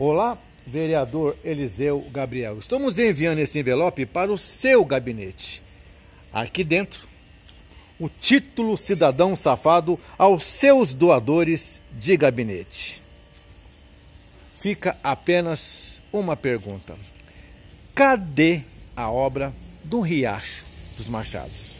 Olá, vereador Eliseu Gabriel. Estamos enviando esse envelope para o seu gabinete. Aqui dentro, o título Cidadão Safado aos seus doadores de gabinete. Fica apenas uma pergunta: cadê a obra do Riacho dos Machados?